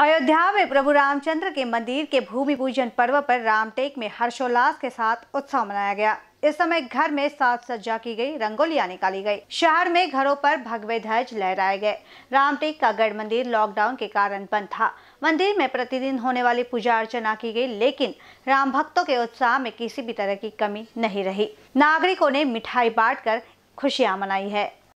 अयोध्या में प्रभु रामचंद्र के मंदिर के भूमि पूजन पर्व पर रामटेक में हर्षोल्लास के साथ उत्सव मनाया गया इस समय घर में सात सज्जा की गई रंगोलियां निकाली गई शहर में घरों पर भगवे ध्वज लहराए गए रामटेक का गढ़ मंदिर लॉकडाउन के कारण बंद था मंदिर में प्रतिदिन होने वाली पूजा अर्चना की गई लेकिन राम भक्तों के उत्साह में किसी भी तरह की कमी नहीं रही नागरिकों ने मिठाई कर खुशियां मनाई है